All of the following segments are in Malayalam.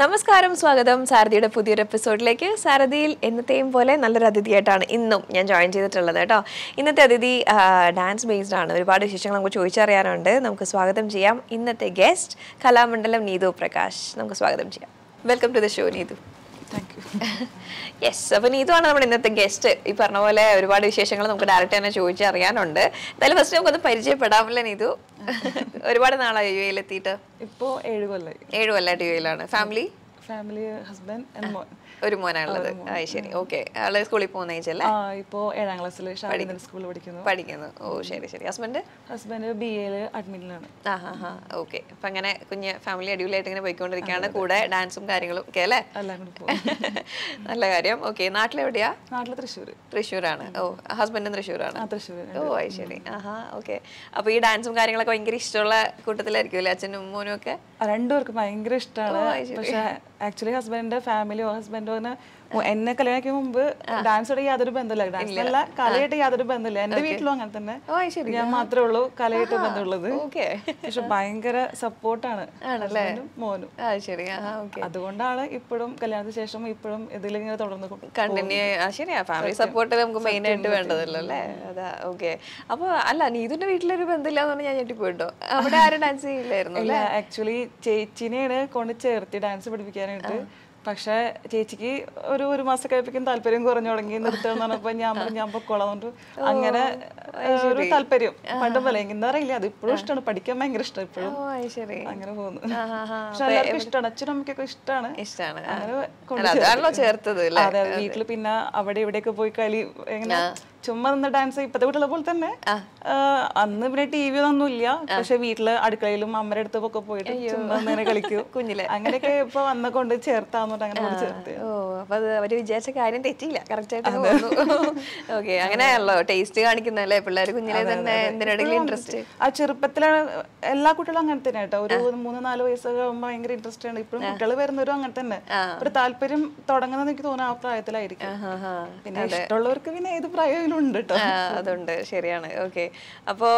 നമസ്കാരം സ്വാഗതം സാരഥിയുടെ പുതിയൊരു എപ്പിസോഡിലേക്ക് സാരഥിയിൽ എന്നത്തെയും പോലെ നല്ലൊരു അതിഥിയായിട്ടാണ് ഇന്നും ഞാൻ ജോയിൻ ചെയ്തിട്ടുള്ളത് കേട്ടോ ഇന്നത്തെ അതിഥി ഡാൻസ് ബേസ്ഡ് ആണ് ഒരുപാട് വിശേഷങ്ങൾ നമുക്ക് ചോദിച്ചറിയാനുണ്ട് നമുക്ക് സ്വാഗതം ചെയ്യാം ഇന്നത്തെ ഗസ്റ്റ് കലാമണ്ഡലം നീതു പ്രകാശ് നമുക്ക് സ്വാഗതം ചെയ്യാം welcome to the show Neethu yes അപ്പോൾ നീതുവാണ് നമ്മുടെ ഇന്നത്തെ ഗസ്റ്റ് ഈ പറഞ്ഞ പോലെ ഒരുപാട് വിശേഷങ്ങൾ നമുക്ക് ഡയറക്റ്റ് തന്നെ ചോദിച്ചറിയാനുണ്ട് എന്തായാലും ഫസ്റ്റ് നമുക്കൊന്ന് പരിചയപ്പെടാമല്ലേ നീതു ഒരുപാട് നാളായി യു എയിലെത്തിയിട്ട് എത്തിയിട്ട് ഇപ്പോൾ ഏഴ് കൊല്ലായി ഏഴ് കൊല്ലമായിട്ട് യു എയിലാണ് ഫാമിലി ഫാമിലി ഹസ്ബൻഡ് ആൻഡ് ഒരു മോനാണുള്ളത് ശരി ഓക്കെ ആള് സ്കൂളിൽ പോകുന്ന ഏജല്ലേ ഇപ്പോ ഏഴാം ക്ലാസ്സിൽ സ്കൂളിൽ പഠിക്കുന്നു പഠിക്കുന്നു ഓ ശരി ശരി ഹസ്ബൻഡ് ഹസ്ബൻഡ് ബി എയിൽ അഡ്മിറ്റിലാണ് ആ ഹാ ഹാ ഓക്കെ അപ്പൊ അങ്ങനെ കുഞ്ഞ് ഫാമിലി അടിപൊളിയായിട്ട് ഇങ്ങനെ പോയിക്കൊണ്ടിരിക്കുകയാണ് കൂടെ ഡാൻസും കാര്യങ്ങളും ഒക്കെ അല്ലേ നല്ല കാര്യം ഓക്കെ നാട്ടിലെവിടെയാ നാട്ടിൽ തൃശ്ശൂർ തൃശ്ശൂരാണ് ഓ ഹസ്ബൻഡും തൃശ്ശൂരാണ് ഓ ആയി ശരി ആഹാ ഓക്കെ അപ്പൊ ഈ ഡാൻസും കാര്യങ്ങളൊക്കെ ഭയങ്കര ഇഷ്ടമുള്ള കൂട്ടത്തിലായിരിക്കും അല്ലേ അച്ഛനും മോനും ഒക്കെ രണ്ടുപേർക്കും ഭയങ്കര ഇഷ്ടമാണ് പക്ഷേ ആക്ച്വലി ഹസ്ബൻഡിൻ്റെ ഫാമിലിയോ ഹസ്ബൻഡോന് എന്നെ കല്യാണിക്ക് മുമ്പ് ഡാൻസോടെ യാതൊരു ബന്ധമില്ല ഡാൻസിനല്ല കലയായിട്ട് യാതൊരു ബന്ധമില്ല എന്റെ വീട്ടിലും അങ്ങനെ തന്നെ ഞാൻ മാത്രമേ ഉള്ളൂ കലയായിട്ട് ബന്ധമുള്ളത് പക്ഷെ ഭയങ്കര സപ്പോർട്ടാണ് മോനും അതുകൊണ്ടാണ് ഇപ്പോഴും കല്യാണത്തിന് ശേഷം ഇപ്പോഴും ഇതിലിങ്ങനെ തുടർന്ന് കണ്ടിന്യൂ ശരിയാ ഫാമിലി സപ്പോർട്ട് നമുക്ക് മെയിൻ ആയിട്ട് വേണ്ടതല്ലോ അല്ലേ അതാ ഓക്കെ അപ്പൊ അല്ല നീതുന്റെ വീട്ടിലൊരു ബന്ധമില്ല എന്ന് പറഞ്ഞാൽ ഞാൻ ഞെട്ടിപ്പോയിട്ടോ അവിടെ ആരും ഡാൻസ് ചെയ്യില്ലായിരുന്നു ആക്ച്വലി ചേച്ചിനെയാണ് കൊണ്ട് ചേർത്തി ഡാൻസ് പഠിപ്പിക്കാനായിട്ട് പക്ഷേ ചേച്ചിക്ക് ഒരു ഒരു മാസം കഴിപ്പിക്കും താല്പര്യം കുറഞ്ഞു തുടങ്ങി നിർത്തണം പറഞ്ഞപ്പോൾ ഞാൻ പറഞ്ഞു ഞാൻ പൊക്കോളാന്നുണ്ട് അങ്ങനെ ഒരു താല്പര്യം പണ്ട് പോലെ എന്താ പറയില്ല അത് ഇപ്പോഴും ഇഷ്ടമാണ് പഠിക്കാൻ ഭയങ്കര ഇഷ്ടം ഇപ്പോഴും അങ്ങനെ പോകുന്നു പക്ഷെ എല്ലാവർക്കും ഇഷ്ടമാണ് അച്ഛനും അമ്മയ്ക്കൊക്കെ ഇഷ്ടമാണ് അങ്ങനെ ചേർത്തത് അതെ വീട്ടിൽ പിന്നെ അവിടെ ഇവിടെയൊക്കെ പോയി കളി എങ്ങനെ ചുമ്മാ നിന്ന ഡാൻസ് ഇപ്പത്തെ വീട്ടിലെ പോലെ തന്നെ അന്ന് പിന്നെ ടി വി ഒന്നും ഇല്ല പക്ഷെ വീട്ടില് അടുക്കളയിലും അമ്മയുടെ അടുത്ത് ഒക്കെ പോയിട്ട് ചുമ്മാ കളിക്കും കുഞ്ഞിലെ അങ്ങനെയൊക്കെ ഇപ്പൊ വന്ന കൊണ്ട് ചേർത്താന്നോട്ട് അങ്ങനെ ചേർത്ത് ഓ അവര് വിചാരിച്ച കാര്യം തെറ്റിയില്ല കറക്റ്റ് ആയിട്ട് ഓക്കെ അങ്ങനെയാണല്ലോ ടേസ്റ്റ് കാണിക്കുന്നല്ലേ പിള്ളേർ കുഞ്ഞിലെ തന്നെ എന്തിനാണെങ്കിലും ഇൻട്രസ്റ്റ് ആ ചെറുപ്പത്തിലാണ് എല്ലാ കുട്ടികളും അങ്ങനെ തന്നെ കേട്ടോ ഒരു മൂന്ന് നാല് വയസ്സൊക്കെ ആകുമ്പോൾ ഭയങ്കര ഇൻട്രസ്റ്റ് ആണ് ഇപ്പഴും കുട്ടികൾ വരുന്നവരും അങ്ങനെ തന്നെ ഒരു താല്പര്യം തുടങ്ങുന്നത് എനിക്ക് തോന്നുന്നു ആ പ്രായത്തിലായിരിക്കും പിന്നെ ഇഷ്ടമുള്ളവർക്ക് പിന്നെ ഏത് പ്രായം ഉണ്ട് അതുണ്ട് ശരിയാണ് ഓക്കെ അപ്പോ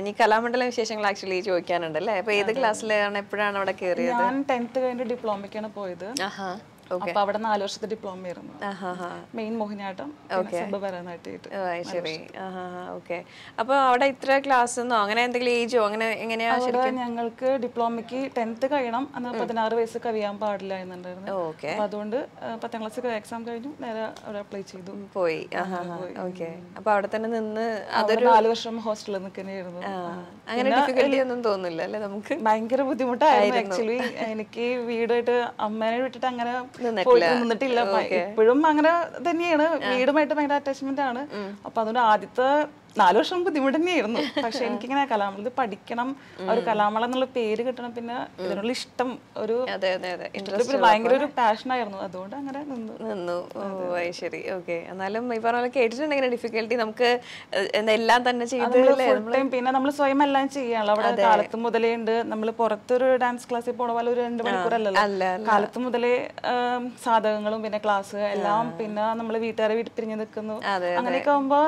ഇനി കലാമണ്ഡലം വിശേഷങ്ങൾ ആക്ച്വലി ചോദിക്കാനുണ്ട് അല്ലേ അപ്പൊ ഏത് ക്ലാസ്സിലാണ് എപ്പോഴാണ് അവിടെ കയറിയത് ഞാൻ ടെൻത്ത് കഴിഞ്ഞ് ഡിപ്ലോമയ്ക്കാണ് പോയത് അപ്പൊ അവിടെ നാല് വർഷത്തെ ഡിപ്ലോമ ആയിരുന്നു മെയിൻ മോഹിനിയാട്ടം ശരി അപ്പൊ അവിടെ ഇത്ര ക്ലാസ് അങ്ങനെ എന്തെങ്കിലും ഏജോ അങ്ങനെ എങ്ങനെയാ ഞങ്ങൾക്ക് ഡിപ്ലോമയ്ക്ക് ടെൻത്ത് കഴിയണം എന്നാൽ പതിനാറ് വയസ്സ് കവിയാൻ പാടില്ല എന്നുണ്ടായിരുന്നു അതുകൊണ്ട് പത്താം ക്ലാസ് എക്സാം കഴിഞ്ഞു നേരെ അവിടെ അപ്ലൈ ചെയ്തു പോയി അപ്പൊ അവിടെ തന്നെ നിന്ന് അതൊരു നാല് വർഷം ഹോസ്റ്റലിൽ നിൽക്കുന്നതായിരുന്നു അങ്ങനെ ഡിഫിക്കൽറ്റി ഒന്നും തോന്നില്ല അല്ലേ നമുക്ക് ഭയങ്കര ബുദ്ധിമുട്ടായിരുന്നു ആക്ച്വലി എനിക്ക് വീടായിട്ട് അമ്മേനെ വിട്ടിട്ട് അങ്ങനെ നിന്നിട്ടില്ല ഇപ്പോഴും അങ്ങനെ തന്നെയാണ് വീടുമായിട്ട് ഭയങ്കര അറ്റാച്ച്മെന്റ് ആണ് അപ്പൊ അതുകൊണ്ട് ആദ്യത്തെ നാലു വർഷം ബുദ്ധിമുട്ട് തന്നെയായിരുന്നു പക്ഷെ എനിക്കിങ്ങനെ കലാമളത് പഠിക്കണം ഒരു കലാമള എന്നുള്ള പേര് കിട്ടണം പിന്നെ ഇതിനുള്ള ഇഷ്ടം ഒരു ഭയങ്കര ഒരു പാഷൻ ആയിരുന്നു അതുകൊണ്ട് അങ്ങനെ നിന്നു നിന്നു ശരി ഓക്കെ എന്നാലും ഈ പറഞ്ഞ കേട്ടിട്ടുണ്ടെങ്കിൽ ഡിഫിക്കൽട്ടി നമുക്ക് എല്ലാം തന്നെ ചെയ്ത് പിന്നെ നമ്മൾ സ്വയം എല്ലാം ചെയ്യാണല്ലോ അവിടെ കാലത്ത് മുതലേ ഉണ്ട് നമ്മൾ പുറത്തൊരു ഡാൻസ് ക്ലാസ്സിൽ പോണ പോലെ ഒരു രണ്ട് മണിക്കൂറല്ലല്ലോ കാലത്ത് മുതലേ സാധകങ്ങളും പിന്നെ ക്ലാസ് എല്ലാം പിന്നെ നമ്മൾ വീട്ടുകാരെ വീട്ടിൽ പിരിഞ്ഞു നിൽക്കുന്നു അങ്ങനെയൊക്കെ ആകുമ്പോൾ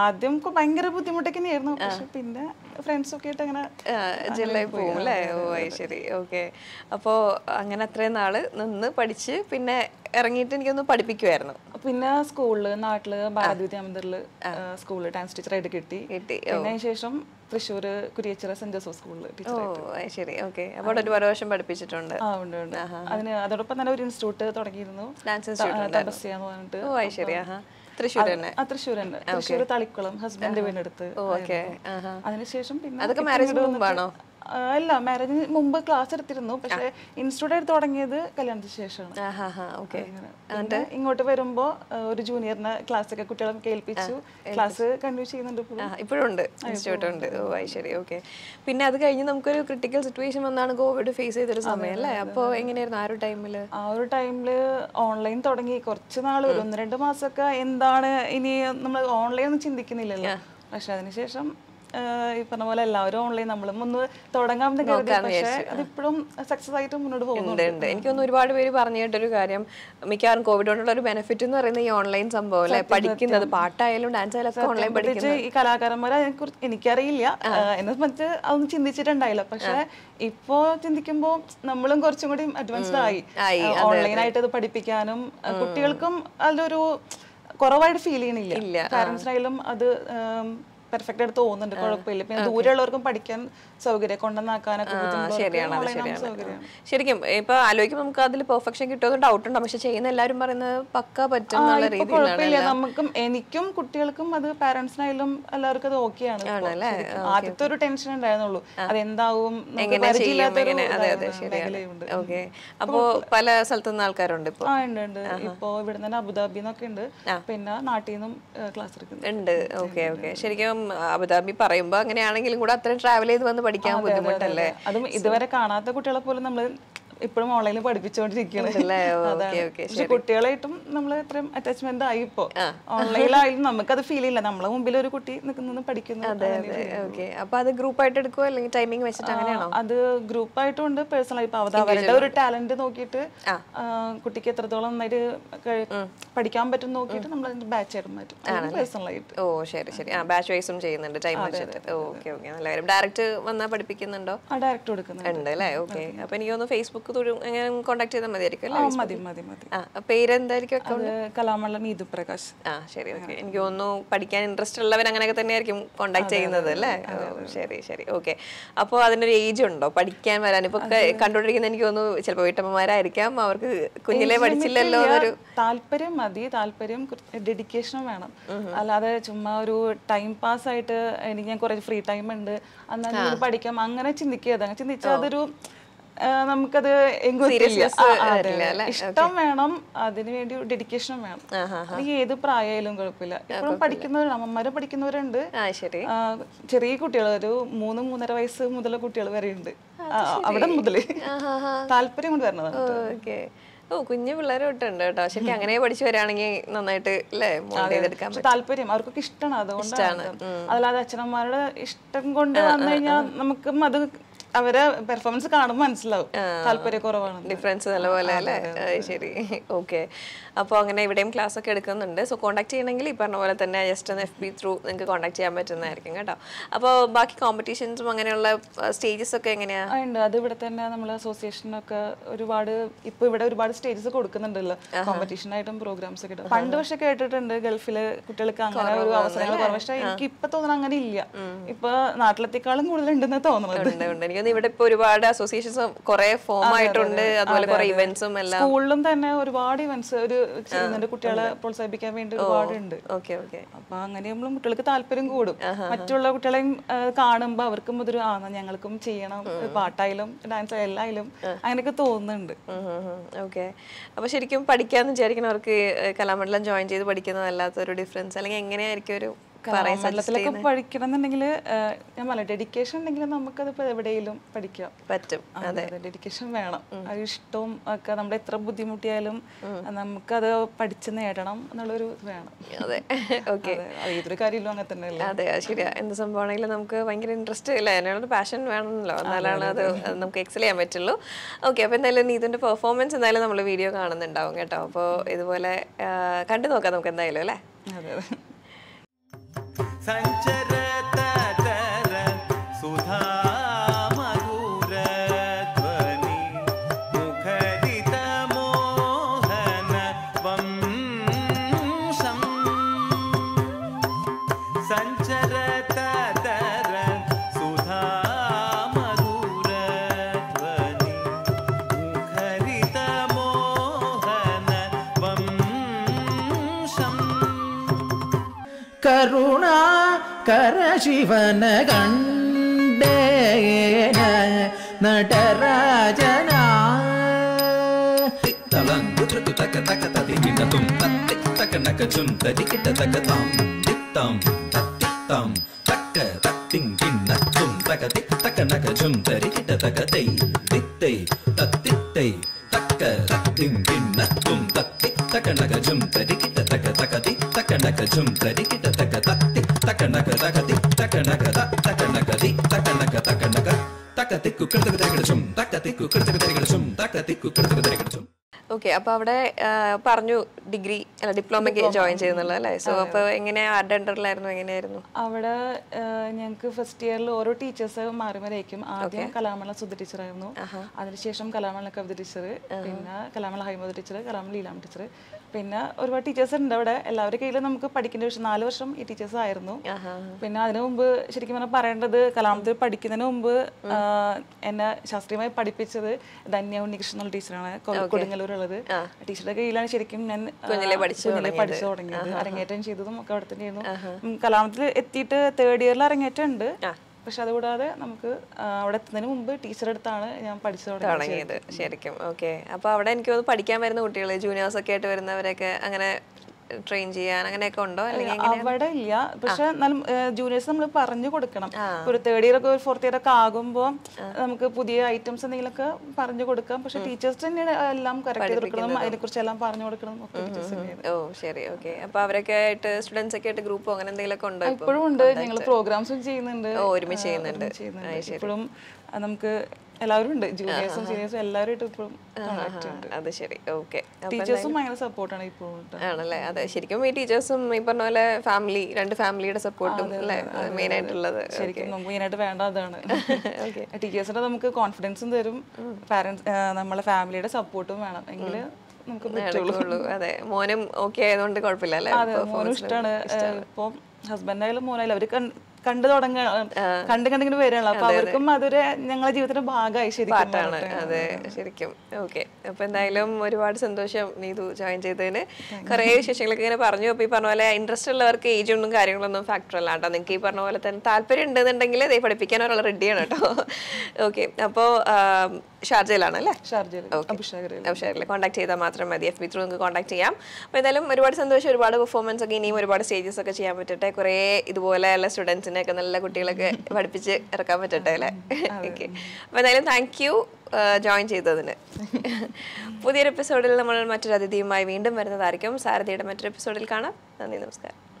ആദ്യം ഭയങ്കര ബുദ്ധിമുട്ടൊക്കെ ആയിരുന്നു പക്ഷെ പിന്നെ ഫ്രണ്ട്സൊക്കെ ഒക്കെ ആയിട്ട് അങ്ങനെ ജില്ലയിൽ പോകും അല്ലേ ഓ ശരി ഓക്കെ അപ്പോൾ അങ്ങനെ അത്രയും നാള് നിന്ന് പഠിച്ച് പിന്നെ ഇറങ്ങിയിട്ട് എനിക്കൊന്ന് പഠിപ്പിക്കുമായിരുന്നു പിന്നെ സ്കൂളിൽ നാട്ടില് ഭാരതി അമൃതറിൽ സ്കൂളിൽ ഡാൻസ് ടീച്ചറായിട്ട് കിട്ടി കിട്ടി ശേഷം തൃശ്ശൂർ കുരിയച്ചിറ സെന്റ് ജോസഫ് സ്കൂളിൽ ടീച്ചറായിട്ട് ശരി ഓക്കെ അപ്പോൾ ഒരുപാട് വർഷം പഠിപ്പിച്ചിട്ടുണ്ട് ആ ഉണ്ട് ഉണ്ട് അതിന് അതോടൊപ്പം തന്നെ ഒരു ഇൻസ്റ്റിറ്റ്യൂട്ട് തുടങ്ങിയിരുന്നു ഡാൻസ് ഇൻസ്റ്റിറ്റ്യൂട്ട് തപസ്യ എന്ന് പറഞ്ഞിട്ട് ഓ ശരി ആഹാ തൃശ്ശൂർ തന്നെ തൃശ്ശൂർ തളിക്കുളം ഹസ്ബൻഡ് വീണെടുത്ത് അതിനുശേഷം പിന്നെ അതൊക്കെ മാരേജ് മുമ്പാണോ അല്ല മാരേജിന് മുമ്പ് ക്ലാസ് എടുത്തിരുന്നു പക്ഷേ ഇൻസ്റ്റിറ്റ്യൂട്ട് തുടങ്ങിയത് കല്യാണത്തിന് ശേഷമാണ് ഇങ്ങോട്ട് വരുമ്പോ ഒരു ജൂനിയറിന് ക്ലാസ് ഒക്കെ കുട്ടികളെ കേൾപ്പിച്ചു ക്ലാസ് കണ്ടിന്യൂ ചെയ്യുന്നുണ്ട് ഇപ്പോഴും ഉണ്ട് ഇൻസ്റ്റിറ്റ്യൂട്ട് ഉണ്ട് ഓ ശരി ഓക്കെ പിന്നെ അത് കഴിഞ്ഞ് നമുക്കൊരു ക്രിട്ടിക്കൽ സിറ്റുവേഷൻ വന്നാണ് കോവിഡ് ഫേസ് ചെയ്തൊരു സമയം അല്ലേ അപ്പൊ എങ്ങനെയായിരുന്നു ആ ഒരു ടൈമിൽ ആ ഒരു ടൈമില് ഓൺലൈൻ തുടങ്ങി കുറച്ച് നാൾ ഒരു ഒന്ന് രണ്ട് മാസമൊക്കെ എന്താണ് ഇനി നമ്മൾ ഓൺലൈൻ ഒന്നും ചിന്തിക്കുന്നില്ലല്ലോ പക്ഷെ അതിനുശേഷം ഈ പറഞ്ഞ പോലെ എല്ലാവരും ഓൺലൈൻ നമ്മളും ഒന്ന് തുടങ്ങാം പക്ഷേ അതിപ്പോഴും സക്സസ് ആയിട്ട് മുന്നോട്ട് പോകുന്നുണ്ട് എനിക്കൊന്ന് ഒരുപാട് പേര് പറഞ്ഞു കേട്ടൊരു കാര്യം മിക്കവാറും കോവിഡ് കൊണ്ടുള്ള ഒരു ബെനിഫിറ്റ് എന്ന് പറയുന്നത് ഈ ഓൺലൈൻ സംഭവം അല്ലെ പഠിക്കുന്നത് പാട്ടായാലും ഡാൻസ് ആയാലും ഓൺലൈൻ പഠിക്കുന്നത് ഈ കലാകാരന്മാരെ അതിനെക്കുറിച്ച് എനിക്കറിയില്ല എന്നെ സംബന്ധിച്ച് അതൊന്നും ചിന്തിച്ചിട്ടുണ്ടായില്ല പക്ഷെ ഇപ്പോ ചിന്തിക്കുമ്പോൾ നമ്മളും കുറച്ചും കൂടി അഡ്വാൻസ്ഡ് ആയി ഓൺലൈനായിട്ട് ഇത് പഠിപ്പിക്കാനും കുട്ടികൾക്കും അതിലൊരു കുറവായിട്ട് ഫീൽ ചെയ്യണില്ല പാരന്റ്സിനായാലും അത് പെർഫെക്റ്റ് എടുത്ത് തോന്നുന്നുണ്ട് കുഴപ്പമില്ല പിന്നെ ദൂരെയുള്ളവർക്കും പഠിക്കാൻ സൗകര്യം കൊണ്ടുവന്നാക്കാനൊക്കെ ശരിക്കും ഇപ്പൊ ആലോചിക്കുമ്പോൾ നമുക്ക് അതിൽ പെർഫെക്ഷൻ കിട്ടുമെന്ന് ഡൗട്ട് ഉണ്ട് പക്ഷെ ചെയ്യുന്ന എല്ലാവരും പറയുന്നത് പക്ക പറ്റും കുഴപ്പമില്ല നമുക്കും എനിക്കും കുട്ടികൾക്കും അത് പാരന്റ്സിനായാലും എല്ലാവർക്കും അത് ഓക്കെയാണ് ആദ്യത്തെ ഒരു ടെൻഷൻ ഉണ്ടായിരുന്നുള്ളൂ അതെന്താവും ഓക്കെ അപ്പോ പല സ്ഥലത്തു നിന്ന് ആൾക്കാരുണ്ട് ഇപ്പൊ ഇപ്പോ ഇവിടെ തന്നെ അബുദാബിന്നൊക്കെ ഉണ്ട് പിന്നെ നാട്ടിൽ നിന്നും ക്ലാസ് എടുക്കുന്നുണ്ട് ഓക്കെ ഓക്കെ ശരിക്കും അബുദാബി പറയുമ്പോൾ അങ്ങനെയാണെങ്കിലും കൂടെ അത്രയും ട്രാവൽ ചെയ്ത് വന്ന് പഠിക്കാൻ ബുദ്ധിമുട്ടല്ലേ അതും ഇതുവരെ കാണാത്ത കുട്ടികളെ പോലും നമ്മൾ ഇപ്പോഴും ഓൺലൈനിൽ പഠിപ്പിച്ചുകൊണ്ടിരിക്കുകയാണ് കുട്ടികളായിട്ടും നമ്മൾ ഇത്രയും അറ്റാച്ച്മെന്റ് ആയി ഇപ്പോ ഓൺലൈനിലായാലും നമുക്കത് ഫീൽ ഇല്ല നമ്മളെ മുമ്പിൽ ഒരു കുട്ടി നിൽക്കുന്നത് പഠിക്കുന്നു അപ്പൊ അത് ഗ്രൂപ്പ് ആയിട്ട് എടുക്കുമോ അല്ലെങ്കിൽ ടൈമിംഗ് വെച്ചിട്ട് അങ്ങനെയാണോ അത് ഗ്രൂപ്പ് ആയിട്ടുണ്ട് പേഴ്സണൽ ഇപ്പൊ അവരുടെ ഒരു ടാലന്റ് നോക്കിയിട്ട് കുട്ടിക്ക് എത്രത്തോളം നന്നായിട്ട് പഠിക്കാൻ പറ്റും നോക്കിയിട്ട് നമ്മൾ ബാച്ച് ആയിട്ട് ഓ ശരി ശരി ആ ബാച്ച് വൈസും ചെയ്യുന്നുണ്ട് ടൈം വെച്ചിട്ട് ഓക്കെ ഓക്കെ നല്ല കാര്യം ഡയറക്റ്റ് വന്നാൽ പഠിപ്പിക്കുന്നുണ്ടോ ആ ഡയറക്റ്റ് കൊടുക്കുന്നുണ്ട് അല്ലേ ഓക്കെ അപ്പൊ എനിക്ക് തോന്നുന്നു ഫേസ്ബുക്ക് അങ്ങനെ കോൺടാക്ട് ചെയ്താൽ മതിയായിരിക്കും മതി മതി മതി ആ പേരെന്തായിരിക്കും അക്കൗണ്ട് കലാമള്ള പ്രകാശ് ആ ശരി ഓക്കെ എനിക്ക് തോന്നുന്നു പഠിക്കാൻ ഇൻട്രസ്റ്റ് ഉള്ളവർ അങ്ങനെയൊക്കെ തന്നെയായിരിക്കും കോൺടാക്ട് ചെയ്യുന്നത് അല്ലേ ശരി ശരി ഓക്കെ അപ്പോൾ അതിനൊരു ഏജ് ഉണ്ടോ പഠിക്കാൻ വരാൻ ഇപ്പൊ കണ്ടുകൊണ്ടിരിക്കുന്ന എനിക്ക് തോന്നുന്നു ചിലപ്പോൾ വീട്ടമ്മമാരായിരിക്കാം അവർക്ക് കുഞ്ഞിലെ പഠിച്ചില്ലല്ലോ എന്നൊരു താല്പര്യം മതി താല്പര്യം ഡെഡിക്കേഷനും വേണം അല്ലാതെ ചുമ്മാ ഒരു ടൈം പാസ് ആയിട്ട് എനിക്ക് ഞാൻ കുറേ ഫ്രീ ടൈം ഉണ്ട് അന്നാ പഠിക്കാം അങ്ങനെ ചിന്തിക്കുക ചിന്തിച്ചാൽ അതൊരു നമുക്കത് ഇഷ്ടം വേണം അതിനുവേണ്ടി ഡെഡിക്കേഷനും വേണം ഏത് പ്രായമായാലും കുഴപ്പമില്ല ഇപ്പോഴും പഠിക്കുന്നവരുണ്ട് അമ്മമാരെ പഠിക്കുന്നവരുണ്ട് ചെറിയ കുട്ടികൾ ഒരു മൂന്ന് മൂന്നര വയസ്സ് മുതലുള്ള കുട്ടികൾ വരെ ഉണ്ട് അവിടെ മുതല് താല്പര്യം കൊണ്ട് വരണതാണ് ഓ കുഞ്ഞു പിള്ളേർ തൊട്ടുണ്ട് കേട്ടോ ശരിക്കും അങ്ങനെ പഠിച്ചു വരാണെങ്കിൽ നന്നായിട്ട് അല്ലേ താല്പര്യം അവർക്കൊക്കെ ഇഷ്ടമാണ് അതുകൊണ്ടാണ് അതല്ലാതെ അച്ഛനമ്മമാരുടെ ഇഷ്ടം കൊണ്ട് വന്നു കഴിഞ്ഞാൽ നമുക്കും അത് അവരെ പെർഫോമൻസ് കാണുമ്പോൾ മനസ്സിലാവും താല്പര്യക്കുറവാണ് ഡിഫറൻസ് നല്ലപോലെ അല്ലേ ശരി ഓക്കെ അപ്പോൾ അങ്ങനെ ഇവിടെയും ക്ലാസ് ഒക്കെ എടുക്കുന്നുണ്ട് സോ കോൺടാക്ട് ചെയ്യണമെങ്കിൽ ഈ പറഞ്ഞ പോലെ തന്നെ ജസ്റ്റ് ഒന്ന് എഫ് ബി ത്രൂ നിങ്ങൾക്ക് കോൺടാക്ട് ചെയ്യാൻ പറ്റുന്നതായിരിക്കും കേട്ടോ അപ്പോൾ ബാക്കി കോമ്പറ്റീഷൻസും അങ്ങനെയുള്ള സ്റ്റേജസ് ഒക്കെ എങ്ങനെയാണ് ഉണ്ട് അത് ഇവിടെ തന്നെ നമ്മൾ അസോസിയേഷനൊക്കെ ഒരുപാട് ഇപ്പോൾ ഇവിടെ ഒരുപാട് സ്റ്റേജസ് കൊടുക്കുന്നുണ്ടല്ലോ ആയിട്ടും പ്രോഗ്രാംസ് ഒക്കെ പണ്ട് പക്ഷെ കേട്ടിട്ടുണ്ട് ഗൾഫിലെ കുട്ടികൾക്ക് അങ്ങനെ ഒരു അവസരങ്ങൾ പക്ഷേ എനിക്ക് ഇപ്പം തോന്നുന്നത് അങ്ങനെ ഇല്ല ഇപ്പൊ നാട്ടിലത്തെക്കാളും കൂടുതലുണ്ടെന്ന് തോന്നുന്നത് അങ്ങനെ ഇവിടെ ഇപ്പൊ ഒരുപാട് അസോസിയേഷൻസ് കുറെ ഫോം ആയിട്ടുണ്ട് അതുപോലെ കുറെ ഇവന്റ്സും എല്ലാം സ്കൂളിലും തന്നെ ഒരുപാട് ഇവന്റ്സ് ഒരു ചെയ്യുന്നുണ്ട് കുട്ടികളെ പ്രോത്സാഹിപ്പിക്കാൻ വേണ്ടി ഉണ്ട് ഓക്കെ ഓക്കെ അപ്പൊ അങ്ങനെ നമ്മൾ കുട്ടികൾക്ക് താല്പര്യം കൂടും മറ്റുള്ള കുട്ടികളെയും കാണുമ്പോൾ അവർക്കും ഒരു ആ ഞങ്ങൾക്കും ചെയ്യണം പാട്ടായാലും ഡാൻസ് എല്ലായാലും അങ്ങനെയൊക്കെ തോന്നുന്നുണ്ട് ഓക്കെ അപ്പൊ ശരിക്കും പഠിക്കാന്ന് അവർക്ക് കലാമണ്ഡലം ജോയിൻ ചെയ്ത് ഒരു ഡിഫറൻസ് അല്ലെങ്കിൽ എങ്ങനെയായിരിക്കും ഒരു മലയാളത്തിലൊക്കെ പഠിക്കണം എന്നുണ്ടെങ്കിൽ ഞാൻ പറയാം ഡെഡിക്കേഷൻ ഉണ്ടെങ്കിൽ നമുക്കതിപ്പോൾ എവിടെയെങ്കിലും പഠിക്കാം പറ്റും അതെ ഡെഡിക്കേഷൻ വേണം ആ ഇഷ്ടവും ഒക്കെ നമ്മൾ എത്ര ബുദ്ധിമുട്ടിയാലും നമുക്കത് പഠിച്ച് നേടണം എന്നുള്ളൊരു ഇത് വേണം അതെ ഓക്കെ ഏതൊരു കാര്യമില്ല അങ്ങനെ തന്നെ അതെ ശരിയാ എന്ത് സംഭവമാണെങ്കിലും നമുക്ക് ഭയങ്കര ഇൻട്രസ്റ്റ് ഇല്ല അതിനോട് പാഷൻ വേണമല്ലോ എന്നാലാണ് അത് നമുക്ക് എക്സൽ ചെയ്യാൻ പറ്റുള്ളൂ ഓക്കെ അപ്പോൾ എന്തായാലും നീതിന്റെ പെർഫോമൻസ് എന്തായാലും നമ്മൾ വീഡിയോ കാണുന്നുണ്ടാവും കേട്ടോ അപ്പോൾ ഇതുപോലെ കണ്ടു നോക്കാം നമുക്ക് എന്തായാലും അല്ലേ അതെ അതെ संचार കരുണാകരശിവന കണ്ടേന നടരാജന തക തക തതി നിന്നതും തത്തി തക നകച്ചും തതി കിട്ട തക താം തിത്താം തത്തി താം തക്ക തത്തിങ് കിണ്ണത്തും തക തരി കിട്ട തക തൈ തരി ഓക്കെ അപ്പൊ അവിടെ പറഞ്ഞു ഡിഗ്രി അല്ല ഡിപ്ലോമ ജോയിൻ ചെയ്യുന്നുള്ള അല്ലേ സോ അപ്പൊ എങ്ങനെയാ ആരുടെ അണ്ടറിലായിരുന്നു എങ്ങനെയായിരുന്നു അവിടെ ഞങ്ങൾക്ക് ഫസ്റ്റ് ഇയറിൽ ഓരോ ടീച്ചേഴ്സ് മാറി മാറിയായിരിക്കും ആദ്യം കലാമള സുധ ടീച്ചറായിരുന്നു അതിനുശേഷം കലാമള കവിത ടീച്ചർ പിന്നെ കലാമള ഹൈമോദ ടീച്ചർ കലാമള ലീലാമ ടീച്ചർ പിന്നെ ഒരുപാട് ടീച്ചേഴ്സ് ഉണ്ട് അവിടെ എല്ലാവരും കയ്യിലും നമുക്ക് പഠിക്കേണ്ട പക്ഷെ നാല് വർഷം ഈ ടീച്ചേഴ്സ് ആയിരുന്നു പിന്നെ അതിനു മുമ്പ് ശരിക്കും പറഞ്ഞാൽ പറയേണ്ടത് കലാമത്തിൽ പഠിക്കുന്നതിന് മുമ്പ് എന്നെ ശാസ്ത്രീയമായി പഠിപ്പിച്ചത് ധന്യ ഉണ്ണികൃഷ്ണൻ ഉള്ള ടീച്ചറാണ് കൊടുങ്ങല്ലൂരുള്ളത് ടീച്ചറുടെ കയ്യിലാണ് ശരിക്കും ഞാൻ പഠിച്ചു തുടങ്ങിയത് അരങ്ങേറ്റം ചെയ്തതും ഒക്കെ അവിടെ തന്നെയായിരുന്നു കലാമത്തിൽ എത്തിയിട്ട് തേർഡ് ഇയറിൽ അരങ്ങേറ്റം ഉണ്ട് പക്ഷെ അതുകൂടാതെ നമുക്ക് അവിടെ എത്തുന്നതിന് മുമ്പ് ടീച്ചർ അടുത്താണ് ഞാൻ പഠിച്ചു തുടങ്ങിയത് ശരിക്കും ഓക്കെ അപ്പൊ അവിടെ എനിക്ക് പഠിക്കാൻ വരുന്ന കുട്ടികൾ ജൂനിയേഴ്സ് ഒക്കെ ആയിട്ട് വരുന്നവരൊക്കെ അങ്ങനെ ട്രെയിൻ ചെയ്യാൻ അങ്ങനെയൊക്കെ ഉണ്ടോ അവിടെ ഇല്ല പക്ഷെ നല്ല ജൂനിയേഴ്സ് നമ്മൾ പറഞ്ഞു കൊടുക്കണം ഒരു തേർഡ് ഇയർ ഒക്കെ ഒരു ഫോർത്ത് ഇയർ ഒക്കെ ആകുമ്പോൾ നമുക്ക് പുതിയ ഐറ്റംസ് എന്തെങ്കിലും ഒക്കെ പറഞ്ഞു കൊടുക്കാം പക്ഷെ ടീച്ചേഴ്സ് തന്നെ എല്ലാം കറക്റ്റ് കൊടുക്കണം അതിനെ അതിനെക്കുറിച്ച് എല്ലാം പറഞ്ഞു കൊടുക്കണം ഓ ശരി ഓക്കെ അപ്പൊ അവരൊക്കെ ആയിട്ട് സ്റ്റുഡൻസ് ഒക്കെ ആയിട്ട് ഗ്രൂപ്പ് അങ്ങനെ എന്തെങ്കിലും ഒക്കെ ഉണ്ടോ ഇപ്പോഴും ഉണ്ട് ഞങ്ങൾ പ്രോഗ്രാംസും ചെയ്യുന്നുണ്ട് ഒരുമിച്ച് ചെയ്യുന്നുണ്ട് ഇപ്പോഴും നമുക്ക് എല്ലാവരും ഉണ്ട് ജൂനിയേഴ്സും സീനിയേഴ്സും എല്ലാവരും ഇപ്പോഴും അത് ശരി ഓക്കെ ടീച്ചേഴ്സും ഭയങ്കര സപ്പോർട്ടാണ് ഇപ്പോഴും ആണല്ലേ അതെ ശരിക്കും ഈ ടീച്ചേഴ്സും ഈ പറഞ്ഞ പോലെ ഫാമിലി രണ്ട് ഫാമിലിയുടെ സപ്പോർട്ടും അല്ലേ മെയിൻ ആയിട്ടുള്ളത് ശരിക്കും നമുക്ക് മെയിൻ ആയിട്ട് വേണ്ട അതാണ് ടീച്ചേഴ്സിന്റെ നമുക്ക് കോൺഫിഡൻസും തരും പാരന്റ്സ് നമ്മളെ ഫാമിലിയുടെ സപ്പോർട്ടും വേണം എങ്കിൽ നമുക്ക് പറ്റുള്ളൂ അതെ മോനും ഓക്കെ ആയതുകൊണ്ട് കുഴപ്പമില്ല അല്ലേ മോനും ഇഷ്ടമാണ് ഇപ്പം ഹസ്ബൻഡായാലും മോനായാലും അവർ കണ്ടു തുടങ്ങ കണ്ടു കണ്ടിങ്ങനെ വരികയാണല്ലോ അപ്പൊ അവർക്കും അതൊരു ഞങ്ങളെ ജീവിതത്തിന്റെ ഭാഗമായി ശരിക്കും അതെ ശരിക്കും ഓക്കെ അപ്പൊ എന്തായാലും ഒരുപാട് സന്തോഷം നീതു ജോയിൻ ചെയ്തതിന് കുറെ വിശേഷങ്ങളൊക്കെ ഇങ്ങനെ പറഞ്ഞു അപ്പൊ ഈ പറഞ്ഞ പോലെ ഇൻട്രസ്റ്റ് ഉള്ളവർക്ക് ഏജ് ഒന്നും കാര്യങ്ങളൊന്നും ഫാക്ടർ അല്ല കേട്ടോ നിങ്ങൾക്ക് ഈ പറഞ്ഞ പോലെ തന്നെ താല്പര്യം ഉണ്ടെന്നുണ്ടെങ്കിൽ ഇതേ പഠിപ്പിക്കാൻ ഒരാൾ റെഡിയാണ് കേട്ടോ ഓക്കെ അപ്പോൾ ഷാർജയിലാണ് അല്ലേ ഷാർജയിൽ കോൺടാക്ട് ചെയ്താൽ മാത്രം മതി എഫ് ബി ത്രൂ നിങ്ങൾക്ക് കോൺടാക്ട് ചെയ്യാം അപ്പോൾ എന്തായാലും ഒരുപാട് സന്തോഷം ഒരുപാട് പെർഫോമൻസ് ഒക്കെ ഇനിയും ഒരുപാട് സ്റ്റേജസ് ഒക്കെ ചെയ്യാൻ പറ്റട്ടെ കുറേ ഇതുപോലെയുള്ള സ്റ്റുഡൻസിനെ ഒക്കെ നല്ല കുട്ടികളൊക്കെ പഠിപ്പിച്ച് ഇറക്കാൻ പറ്റട്ടെ അല്ലേ ഓക്കെ അപ്പോൾ എന്തായാലും താങ്ക് യു ജോയിൻ ചെയ്തതിന് പുതിയൊരു എപ്പിസോഡിൽ നമ്മൾ മറ്റൊരു അതിഥിയുമായി വീണ്ടും വരുന്നതായിരിക്കും സാരഥിയുടെ മറ്റൊരു എപ്പിസോഡിൽ കാണാം നന്ദി നമസ്കാരം